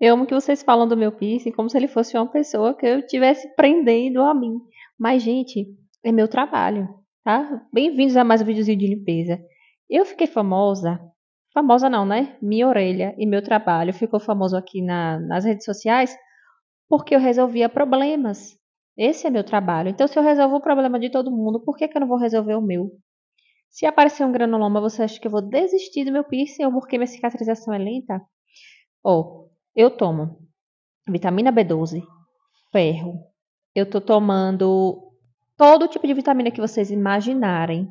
Eu amo que vocês falam do meu piercing como se ele fosse uma pessoa que eu estivesse prendendo a mim. Mas, gente, é meu trabalho, tá? Bem-vindos a mais um videozinho de limpeza. Eu fiquei famosa, famosa não, né? Minha orelha e meu trabalho ficou famoso aqui na, nas redes sociais porque eu resolvia problemas. Esse é meu trabalho. Então, se eu resolvo o problema de todo mundo, por que, que eu não vou resolver o meu? Se aparecer um granuloma, você acha que eu vou desistir do meu piercing ou porque minha cicatrização é lenta? Ó, oh, eu tomo vitamina B12, ferro. Eu tô tomando todo tipo de vitamina que vocês imaginarem.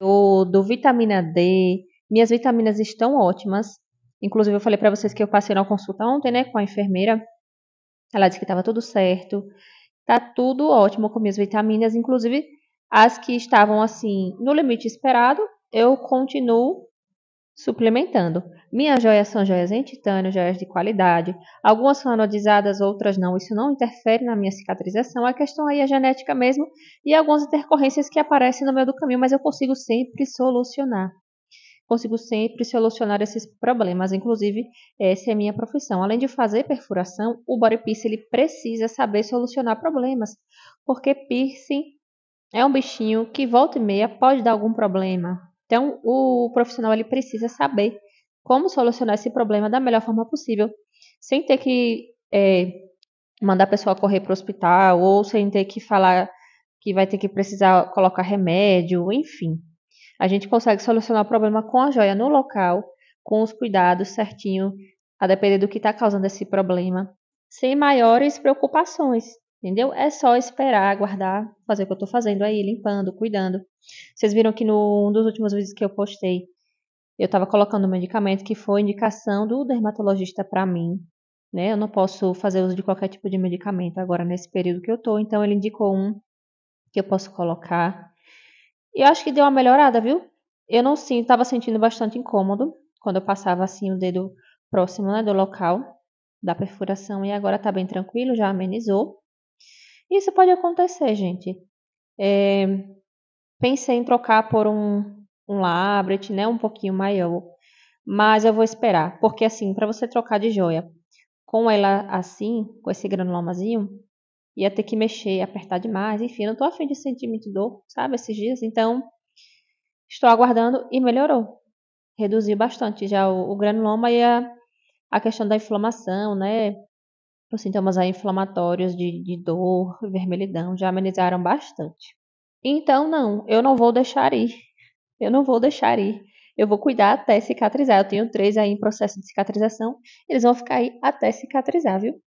do vitamina D. Minhas vitaminas estão ótimas. Inclusive, eu falei para vocês que eu passei na consulta ontem, né, com a enfermeira. Ela disse que tava tudo certo. Tá tudo ótimo com minhas vitaminas, inclusive as que estavam assim no limite esperado, eu continuo Suplementando. Minhas joias são joias em titânio, joias de qualidade. Algumas são anodizadas, outras não. Isso não interfere na minha cicatrização. A questão aí é genética mesmo e algumas intercorrências que aparecem no meio do caminho, mas eu consigo sempre solucionar. Consigo sempre solucionar esses problemas. Inclusive, essa é a minha profissão. Além de fazer perfuração, o body piercing ele precisa saber solucionar problemas, porque piercing é um bichinho que volta e meia pode dar algum problema, então, o profissional ele precisa saber como solucionar esse problema da melhor forma possível, sem ter que é, mandar a pessoa correr para o hospital ou sem ter que falar que vai ter que precisar colocar remédio, enfim. A gente consegue solucionar o problema com a joia no local, com os cuidados certinho, a depender do que está causando esse problema, sem maiores preocupações. Entendeu? É só esperar, aguardar, fazer o que eu tô fazendo aí, limpando, cuidando. Vocês viram que no um dos últimos vídeos que eu postei, eu tava colocando um medicamento que foi indicação do dermatologista para mim, né? Eu não posso fazer uso de qualquer tipo de medicamento agora nesse período que eu tô, então ele indicou um que eu posso colocar. E eu acho que deu uma melhorada, viu? Eu não sim, tava sentindo bastante incômodo quando eu passava assim o dedo próximo, né, do local da perfuração e agora tá bem tranquilo, já amenizou. Isso pode acontecer, gente. É, pensei em trocar por um, um labret, né, um pouquinho maior, mas eu vou esperar, porque assim, para você trocar de joia com ela assim, com esse granulomazinho ia ter que mexer, apertar demais, enfim, eu não tô afim de sentir muito dor, sabe, esses dias, então estou aguardando e melhorou. Reduziu bastante já o, o granuloma e a, a questão da inflamação, né, os tipo sintomas inflamatórios de, de dor, vermelhidão já amenizaram bastante. Então, não, eu não vou deixar ir. Eu não vou deixar ir. Eu vou cuidar até cicatrizar. Eu tenho três aí em processo de cicatrização. Eles vão ficar aí até cicatrizar, viu?